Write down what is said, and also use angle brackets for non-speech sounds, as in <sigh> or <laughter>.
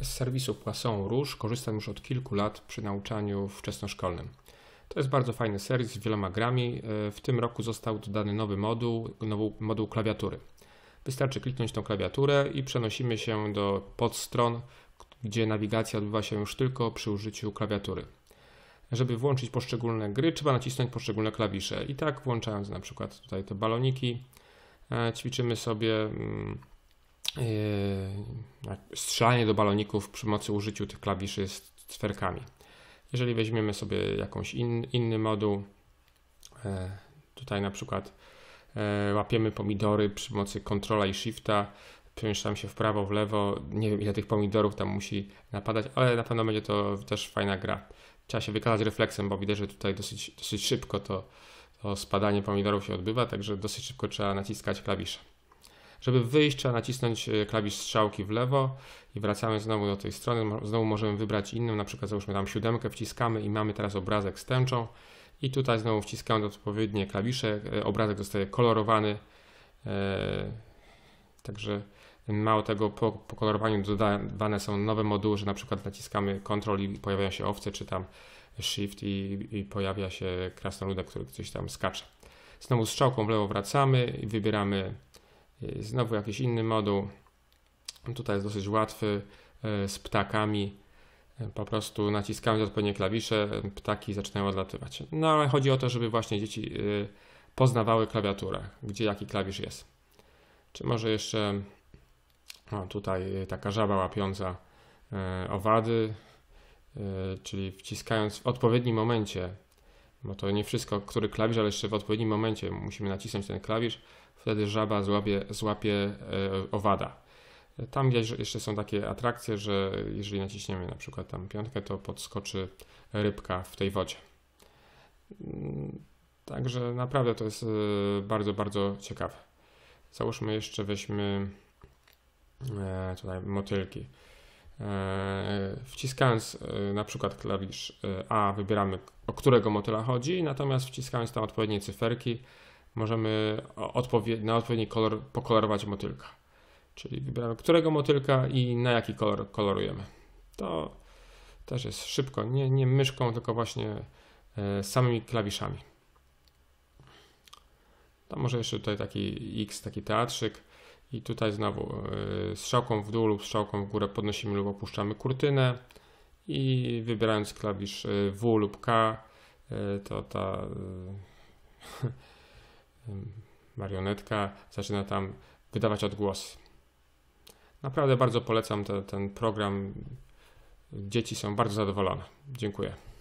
Z serwisu Poisson Róż korzystam już od kilku lat przy nauczaniu wczesnoszkolnym. To jest bardzo fajny serwis z wieloma grami. E, w tym roku został dodany nowy moduł, nowy moduł klawiatury. Wystarczy kliknąć tą klawiaturę i przenosimy się do podstron, gdzie nawigacja odbywa się już tylko przy użyciu klawiatury. Żeby włączyć poszczególne gry, trzeba nacisnąć poszczególne klawisze. I tak włączając na przykład tutaj te baloniki, e, ćwiczymy sobie mm, Yy, strzelanie do baloników przy mocy użyciu tych klawiszy z cwerkami. Jeżeli weźmiemy sobie jakąś in, inny moduł, e, tutaj na przykład e, łapiemy pomidory przy mocy kontrola i Shifta, przemieszczam się w prawo, w lewo, nie wiem ile tych pomidorów tam musi napadać, ale na pewno będzie to też fajna gra. Trzeba się wykazać refleksem, bo widzę, że tutaj dosyć, dosyć szybko to, to spadanie pomidorów się odbywa, także dosyć szybko trzeba naciskać klawisze. Żeby wyjść, trzeba nacisnąć e, klawisz strzałki w lewo i wracamy znowu do tej strony. Znowu możemy wybrać inną, na przykład załóżmy tam siódemkę, wciskamy i mamy teraz obrazek z tęczą. I tutaj znowu wciskamy odpowiednie klawisze, e, obrazek zostaje kolorowany. E, także mało tego, po, po kolorowaniu dodawane są nowe moduły, że na przykład naciskamy Ctrl i pojawiają się owce, czy tam Shift i, i pojawia się krasnoludek, który coś tam skacze. Znowu strzałką w lewo wracamy i wybieramy Y, znowu jakiś inny moduł. Tutaj jest dosyć łatwy y, z ptakami. Y, po prostu naciskamy odpowiednie klawisze, ptaki zaczynają odlatywać. No ale chodzi o to, żeby właśnie dzieci poznawały klawiaturę, gdzie jaki klawisz jest. Czy może jeszcze o, tutaj taka żaba łapiąca owady, czyli wciskając w odpowiednim momencie, bo to nie wszystko, który klawisz, ale jeszcze w odpowiednim momencie musimy nacisnąć ten klawisz, wtedy żaba złapie, złapie e, owada. Tam jeszcze są takie atrakcje, że jeżeli naciśniemy na przykład tam piątkę, to podskoczy rybka w tej wodzie. Mm, także naprawdę to jest e, bardzo, bardzo ciekawe. Załóżmy jeszcze, weźmy e, tutaj motylki. Wciskając na przykład klawisz A, wybieramy o którego motyla chodzi, natomiast wciskając tam odpowiednie cyferki, możemy na odpowiedni kolor pokolorować motylka. Czyli wybieramy którego motylka i na jaki kolor kolorujemy. To też jest szybko, nie, nie myszką, tylko właśnie e, samymi klawiszami. Tam może jeszcze tutaj taki X, taki teatrzyk. I tutaj znowu e, strzałką w dół lub strzałką w górę podnosimy lub opuszczamy kurtynę. I wybierając klawisz e, W lub K, to ta. E, <laughs> marionetka zaczyna tam wydawać odgłosy. Naprawdę bardzo polecam te, ten program. Dzieci są bardzo zadowolone. Dziękuję.